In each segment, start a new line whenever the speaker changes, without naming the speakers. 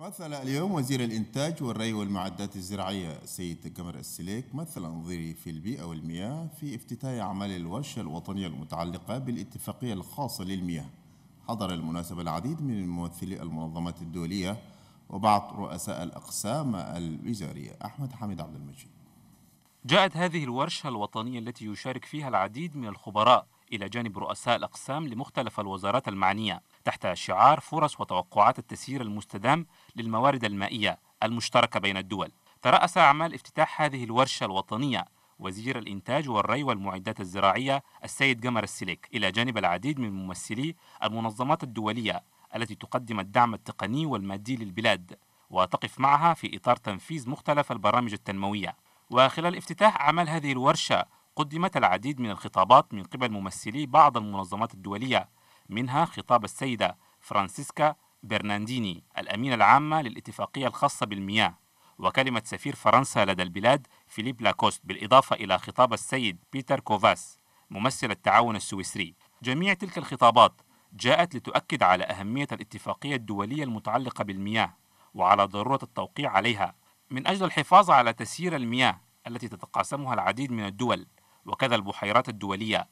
مثل اليوم وزير الإنتاج والري والمعدات الزراعية سيد قمر السليك مثل نظيره في البيئة والمياه في افتتاح أعمال الورشة الوطنية المتعلقة بالاتفاقية الخاصة للمياه حضر المناسبة العديد من ممثلي المنظمات الدولية وبعض رؤساء الأقسام الوزارية أحمد حميد عبد المجيد
جاءت هذه الورشة الوطنية التي يشارك فيها العديد من الخبراء إلى جانب رؤساء الأقسام لمختلف الوزارات المعنية تحت شعار فرص وتوقعات التسيير المستدام للموارد المائية المشتركة بين الدول ترأس أعمال افتتاح هذه الورشة الوطنية وزير الإنتاج والري والمعدات الزراعية السيد قمر السليك إلى جانب العديد من ممثلي المنظمات الدولية التي تقدم الدعم التقني والمادي للبلاد وتقف معها في إطار تنفيذ مختلف البرامج التنموية وخلال افتتاح أعمال هذه الورشة قدمت العديد من الخطابات من قبل ممثلي بعض المنظمات الدولية منها خطاب السيدة فرانسيسكا برنانديني الأمينة العامة للاتفاقية الخاصة بالمياه وكلمة سفير فرنسا لدى البلاد فيليب لاكوست بالإضافة إلى خطاب السيد بيتر كوفاس ممثل التعاون السويسري جميع تلك الخطابات جاءت لتؤكد على أهمية الاتفاقية الدولية المتعلقة بالمياه وعلى ضرورة التوقيع عليها من أجل الحفاظ على تسيير المياه التي تتقاسمها العديد من الدول وكذا البحيرات الدولية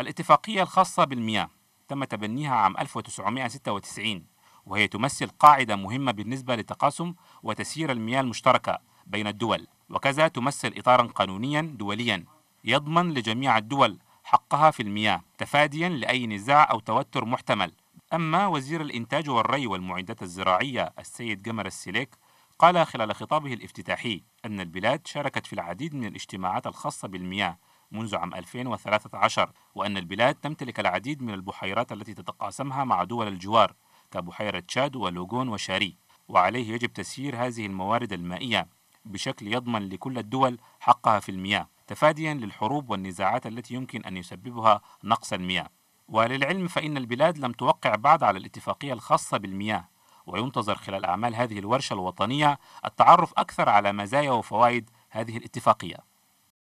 الاتفاقية الخاصة بالمياه تم تبنيها عام 1996 وهي تمثل قاعدة مهمة بالنسبة لتقاسم وتسيير المياه المشتركة بين الدول وكذا تمثل إطارا قانونيا دوليا يضمن لجميع الدول حقها في المياه تفاديا لأي نزاع أو توتر محتمل أما وزير الإنتاج والري والمعدات الزراعية السيد قمر السليك قال خلال خطابه الافتتاحي أن البلاد شاركت في العديد من الاجتماعات الخاصة بالمياه منذ عام 2013 وأن البلاد تمتلك العديد من البحيرات التي تتقاسمها مع دول الجوار كبحيرة تشاد ولوغون وشاري وعليه يجب تسيير هذه الموارد المائية بشكل يضمن لكل الدول حقها في المياه تفاديا للحروب والنزاعات التي يمكن أن يسببها نقص المياه وللعلم فإن البلاد لم توقع بعد على الاتفاقية الخاصة بالمياه وينتظر خلال أعمال هذه الورشة الوطنية التعرف أكثر على مزايا وفوائد هذه الاتفاقية